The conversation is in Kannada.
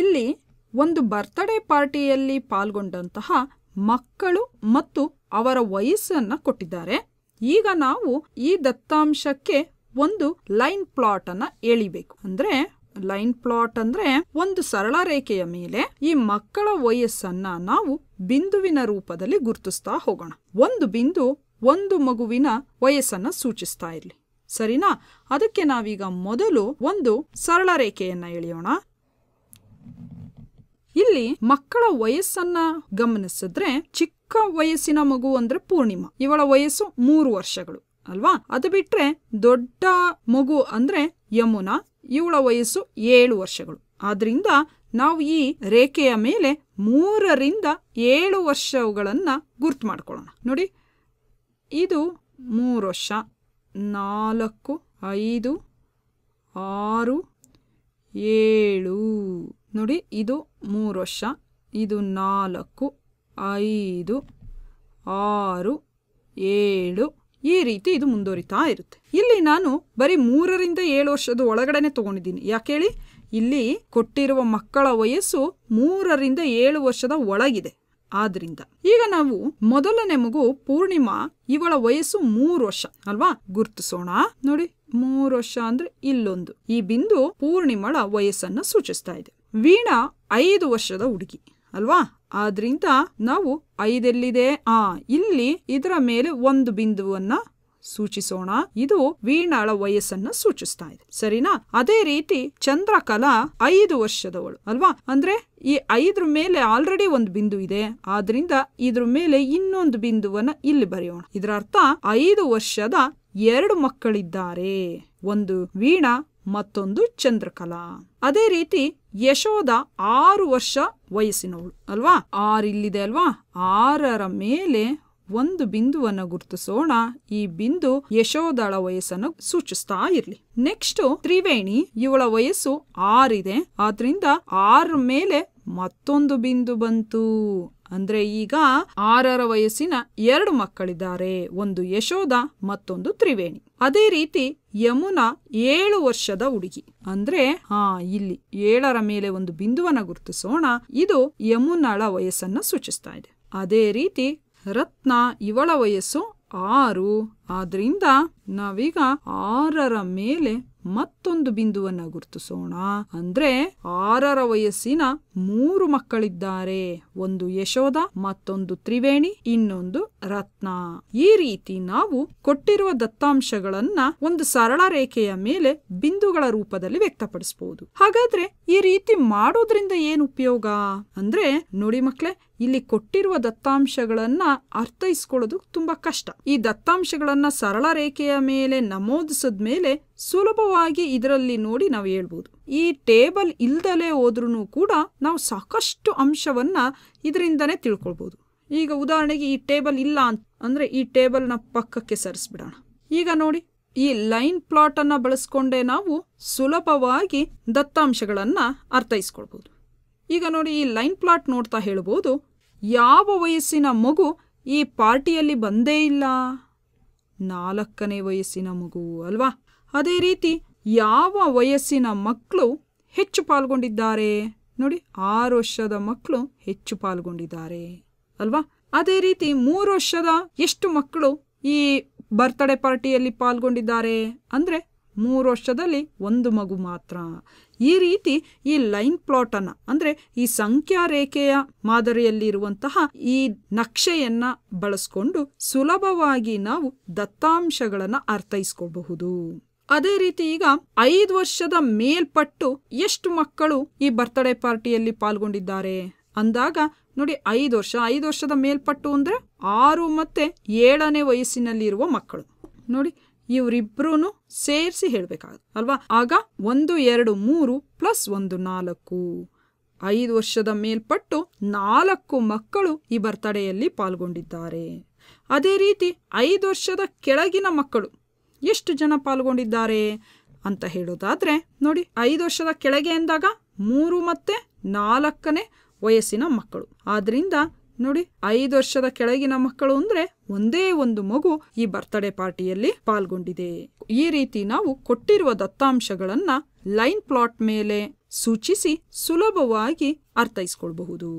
ಇಲ್ಲಿ ಒಂದು ಬರ್ತ್ಡೇ ಪಾರ್ಟಿಯಲ್ಲಿ ಪಾಲ್ಗೊಂಡಂತಹ ಮಕ್ಕಳು ಮತ್ತು ಅವರ ವಯಸ್ಸನ್ನು ಕೊಟ್ಟಿದ್ದಾರೆ ಈಗ ನಾವು ಈ ದತ್ತಾಂಶಕ್ಕೆ ಒಂದು ಲೈನ್ ಪ್ಲಾಟ್ ಅನ್ನ ಎಳಿಬೇಕು ಅಂದ್ರೆ ಲೈನ್ ಪ್ಲಾಟ್ ಅಂದ್ರೆ ಒಂದು ಸರಳ ರೇಖೆಯ ಮೇಲೆ ಈ ಮಕ್ಕಳ ವಯಸ್ಸನ್ನ ನಾವು ಬಿಂದುವಿನ ರೂಪದಲ್ಲಿ ಗುರುತಿಸ್ತಾ ಹೋಗೋಣ ಒಂದು ಬಿಂದು ಒಂದು ಮಗುವಿನ ವಯಸ್ಸನ್ನ ಸೂಚಿಸ್ತಾ ಇರ್ಲಿ ಸರಿನಾ ಅದಕ್ಕೆ ನಾವೀಗ ಮೊದಲು ಒಂದು ಸರಳ ರೇಖೆಯನ್ನ ಎಳೆಯೋಣ ಇಲ್ಲಿ ಮಕ್ಕಳ ವಯಸ್ಸನ್ನ ಗಮನಿಸಿದ್ರೆ ಚಿಕ್ಕ ವಯಸ್ಸಿನ ಮಗು ಅಂದ್ರೆ ಪೂರ್ಣಿಮಾ ಇವಳ ವಯಸ್ಸು ಮೂರು ವರ್ಷಗಳು ಅಲ್ವಾ ಅದು ಬಿಟ್ರೆ ದೊಡ್ಡ ಮಗು ಅಂದ್ರೆ ಯಮುನಾ ಇವಳ ವಯಸ್ಸು ಏಳು ವರ್ಷಗಳು ಆದ್ರಿಂದ ನಾವು ಈ ರೇಖೆಯ ಮೇಲೆ ಮೂರರಿಂದ ಏಳು ವರ್ಷಗಳನ್ನ ಗುರ್ತು ಮಾಡ್ಕೊಳ್ಳೋಣ ನೋಡಿ ಇದು ಮೂರು ವರ್ಷ ನಾಲ್ಕು ಐದು ಆರು ಏಳು ನೋಡಿ ಇದು ಮೂರು ವರ್ಷ ಇದು ನಾಲ್ಕು ಐದು ಆರು ಏಳು ಈ ರೀತಿ ಇದು ಮುಂದುವರಿತಾ ಇರುತ್ತೆ ಇಲ್ಲಿ ನಾನು ಬರೀ ಮೂರರಿಂದ ಏಳು ವರ್ಷದ ಒಳಗಡೆನೆ ಯಾಕೆ ಯಾಕೇಳಿ ಇಲ್ಲಿ ಕೊಟ್ಟಿರುವ ಮಕ್ಕಳ ವಯಸ್ಸು ಮೂರರಿಂದ ಏಳು ವರ್ಷದ ಒಳಗಿದೆ ಆದ್ರಿಂದ ಈಗ ನಾವು ಮೊದಲನೇ ಮಗು ಪೂರ್ಣಿಮಾ ಇವಳ ವಯಸ್ಸು ಮೂರು ವರ್ಷ ಅಲ್ವಾ ಗುರ್ತಿಸೋಣ ನೋಡಿ ಮೂರು ವರ್ಷ ಅಂದ್ರೆ ಇಲ್ಲೊಂದು ಈ ಬಿಂದು ಪೂರ್ಣಿಮಳ ವಯಸ್ಸನ್ನು ಸೂಚಿಸ್ತಾ ಇದೆ ವೀಣಾ ಐದು ವರ್ಷದ ಹುಡುಗಿ ಅಲ್ವಾ ಆದ್ರಿಂದ ನಾವು ಐದೆಲ್ಲಿದೆ ಆ ಇಲ್ಲಿ ಇದರ ಮೇಲೆ ಒಂದು ಬಿಂದುವನ್ನ ಸೂಚಿಸೋಣ ಇದು ವೀಣಾಳ ವಯಸ್ಸನ್ನ ಸೂಚಿಸ್ತಾ ಇದೆ ಸರಿನಾ ಅದೇ ರೀತಿ ಚಂದ್ರಕಲಾ ಐದು ವರ್ಷದವಳು ಅಲ್ವಾ ಅಂದ್ರೆ ಈ ಐದ್ರ ಮೇಲೆ ಆಲ್ರೆಡಿ ಒಂದು ಬಿಂದು ಇದೆ ಆದ್ರಿಂದ ಇದ್ರ ಮೇಲೆ ಇನ್ನೊಂದು ಬಿಂದುವನ್ನ ಇಲ್ಲಿ ಬರೆಯೋಣ ಇದರ ಅರ್ಥ ಐದು ವರ್ಷದ ಎರಡು ಮಕ್ಕಳಿದ್ದಾರೆ ಒಂದು ವೀಣಾ ಮತ್ತೊಂದು ಚಂದ್ರಕಲಾ ಅದೇ ರೀತಿ ಯಶೋದ ಆರು ವರ್ಷ ವಯಸ್ಸಿನವಳು ಅಲ್ವಾ ಇಲ್ಲಿದೆ ಅಲ್ವಾ ಆರರ ಮೇಲೆ ಒಂದು ಬಿಂದುವನ್ನು ಗುರುತಿಸೋಣ ಈ ಬಿಂದು ಯಶೋದಳ ವಯಸ್ಸನ್ನು ಸೂಚಿಸ್ತಾ ಇರ್ಲಿ ನೆಕ್ಸ್ಟ್ ತ್ರಿವೇಣಿ ಇವಳ ವಯಸ್ಸು ಆರಿದೆ ಆದ್ರಿಂದ ಆರ ಮೇಲೆ ಮತ್ತೊಂದು ಬಿಂದು ಬಂತು ಅಂದ್ರೆ ಈಗ ಆರರ ವಯಸ್ಸಿನ ಎರಡು ಮಕ್ಕಳಿದ್ದಾರೆ ಒಂದು ಯಶೋಧ ಮತ್ತೊಂದು ತ್ರಿವೇಣಿ ಅದೇ ರೀತಿ ಯಮುನಾ ಏಳು ವರ್ಷದ ಹುಡುಗಿ ಅಂದ್ರೆ ಹಾ ಇಲ್ಲಿ ಏಳರ ಮೇಲೆ ಒಂದು ಬಿಂದುವನ್ನ ಗುರುತಿಸೋಣ ಇದು ಯಮುನಾಳ ವಯಸ್ಸನ್ನ ಸೂಚಿಸ್ತಾ ಇದೆ ಅದೇ ರೀತಿ ರತ್ನ ಇವಳ ವಯಸ್ಸು ಆರು ಆದ್ರಿಂದ ನಾವೀಗ ಆರರ ಮೇಲೆ ಮತ್ತೊಂದು ಬಿಂದುವನ್ನು ಗುರುತಿಸೋಣ ಅಂದ್ರೆ ಆರರ ವಯಸ್ಸಿನ ಮೂರು ಮಕ್ಕಳಿದ್ದಾರೆ ಒಂದು ಯಶೋಧ ಮತ್ತೊಂದು ತ್ರಿವೇಣಿ ಇನ್ನೊಂದು ರತ್ನ ಈ ರೀತಿ ನಾವು ಕೊಟ್ಟಿರುವ ದತ್ತಾಂಶಗಳನ್ನ ಒಂದು ಸರಳ ರೇಖೆಯ ಮೇಲೆ ಬಿಂದುಗಳ ರೂಪದಲ್ಲಿ ವ್ಯಕ್ತಪಡಿಸಬಹುದು ಹಾಗಾದ್ರೆ ಈ ರೀತಿ ಮಾಡೋದ್ರಿಂದ ಏನು ಉಪಯೋಗ ಅಂದ್ರೆ ನೋಡಿ ಮಕ್ಳೆ ಇಲ್ಲಿ ಕೊಟ್ಟಿರುವ ದತ್ತಾಂಶಗಳನ್ನ ಅರ್ಥೈಸ್ಕೊಳ್ಳೋದು ತುಂಬಾ ಕಷ್ಟ ಈ ದತ್ತಾಂಶಗಳನ್ನ ಸರಳ ರೇಖೆಯ ಮೇಲೆ ನಮೂದಿಸಿದ ಮೇಲೆ ಸುಲಭವಾಗಿ ಇದರಲ್ಲಿ ನೋಡಿ ನಾವು ಹೇಳ್ಬೋದು ಈ ಟೇಬಲ್ ಇಲ್ದಲೇ ಹೋದ್ರೂ ಕೂಡ ನಾವು ಸಾಕಷ್ಟು ಅಂಶವನ್ನು ಇದರಿಂದನೇ ತಿಳ್ಕೊಳ್ಬೋದು ಈಗ ಉದಾಹರಣೆಗೆ ಈ ಟೇಬಲ್ ಇಲ್ಲ ಅಂತ ಅಂದರೆ ಈ ಟೇಬಲ್ನ ಪಕ್ಕಕ್ಕೆ ಸರಿಸ್ಬಿಡೋಣ ಈಗ ನೋಡಿ ಈ ಲೈನ್ ಪ್ಲಾಟನ್ನು ಬಳಸ್ಕೊಂಡೇ ನಾವು ಸುಲಭವಾಗಿ ದತ್ತಾಂಶಗಳನ್ನು ಅರ್ಥೈಸ್ಕೊಳ್ಬೋದು ಈಗ ನೋಡಿ ಈ ಲೈನ್ ಪ್ಲಾಟ್ ನೋಡ್ತಾ ಹೇಳ್ಬೋದು ಯಾವ ವಯಸ್ಸಿನ ಮಗು ಈ ಪಾರ್ಟಿಯಲ್ಲಿ ಬಂದೇ ಇಲ್ಲ ನಾಲ್ಕನೇ ವಯಸ್ಸಿನ ಮಗು ಅಲ್ವಾ ಅದೇ ರೀತಿ ಯಾವ ವಯಸ್ಸಿನ ಮಕ್ಕಳು ಹೆಚ್ಚು ಪಾಲ್ಗೊಂಡಿದ್ದಾರೆ ನೋಡಿ ಆರು ವರ್ಷದ ಮಕ್ಕಳು ಹೆಚ್ಚು ಪಾಲ್ಗೊಂಡಿದ್ದಾರೆ ಅಲ್ವಾ ಅದೇ ರೀತಿ ಮೂರು ವರ್ಷದ ಎಷ್ಟು ಮಕ್ಕಳು ಈ ಬರ್ತ್ಡೇ ಪಾರ್ಟಿಯಲ್ಲಿ ಪಾಲ್ಗೊಂಡಿದ್ದಾರೆ ಅಂದರೆ ಮೂರು ವರ್ಷದಲ್ಲಿ ಒಂದು ಮಗು ಮಾತ್ರ ಈ ರೀತಿ ಈ ಲೈನ್ ಪ್ಲಾಟನ್ನು ಅಂದರೆ ಈ ಸಂಖ್ಯಾ ರೇಖೆಯ ಮಾದರಿಯಲ್ಲಿರುವಂತಹ ಈ ನಕ್ಷೆಯನ್ನು ಬಳಸ್ಕೊಂಡು ಸುಲಭವಾಗಿ ನಾವು ದತ್ತಾಂಶಗಳನ್ನು ಅರ್ಥೈಸ್ಕೊಬಹುದು ಅದೇ ರೀತಿ ಈಗ ಐದು ವರ್ಷದ ಮೇಲ್ಪಟ್ಟು ಎಷ್ಟು ಮಕ್ಕಳು ಈ ಬರ್ತ್ಡೇ ಪಾರ್ಟಿಯಲ್ಲಿ ಪಾಲ್ಗೊಂಡಿದ್ದಾರೆ ಅಂದಾಗ ನೋಡಿ ಐದು ವರ್ಷ ಐದು ವರ್ಷದ ಮೇಲ್ಪಟ್ಟು ಅಂದ್ರೆ ಆರು ಮತ್ತೆ ಏಳನೇ ವಯಸ್ಸಿನಲ್ಲಿರುವ ಮಕ್ಕಳು ನೋಡಿ ಇವರಿಬ್ರು ಸೇರಿಸಿ ಹೇಳಬೇಕಾಗುತ್ತೆ ಅಲ್ವಾ ಆಗ ಒಂದು ಎರಡು ಮೂರು ಪ್ಲಸ್ ಒಂದು ನಾಲ್ಕು ಐದು ವರ್ಷದ ಮೇಲ್ಪಟ್ಟು ನಾಲ್ಕು ಮಕ್ಕಳು ಈ ಬರ್ತಡೆಯಲ್ಲಿ ಪಾಲ್ಗೊಂಡಿದ್ದಾರೆ ಅದೇ ರೀತಿ ಐದು ವರ್ಷದ ಕೆಳಗಿನ ಮಕ್ಕಳು ಎಷ್ಟು ಜನ ಪಾಲ್ಗೊಂಡಿದ್ದಾರೆ ಅಂತ ಹೇಳೋದಾದರೆ ನೋಡಿ ಐದು ವರ್ಷದ ಕೆಳಗೆ ಎಂದಾಗ ಮೂರು ಮತ್ತು ನಾಲ್ಕನೇ ವಯಸ್ಸಿನ ಮಕ್ಕಳು ಆದ್ದರಿಂದ ನೋಡಿ ಐದು ವರ್ಷದ ಕೆಳಗಿನ ಮಕ್ಕಳು ಅಂದರೆ ಒಂದೇ ಒಂದು ಮಗು ಈ ಬರ್ತ್ಡೇ ಪಾರ್ಟಿಯಲ್ಲಿ ಪಾಲ್ಗೊಂಡಿದೆ ಈ ರೀತಿ ನಾವು ಕೊಟ್ಟಿರುವ ದತ್ತಾಂಶಗಳನ್ನು ಲೈನ್ ಪ್ಲಾಟ್ ಮೇಲೆ ಸೂಚಿಸಿ ಸುಲಭವಾಗಿ ಅರ್ಥೈಸ್ಕೊಳ್ಬಹುದು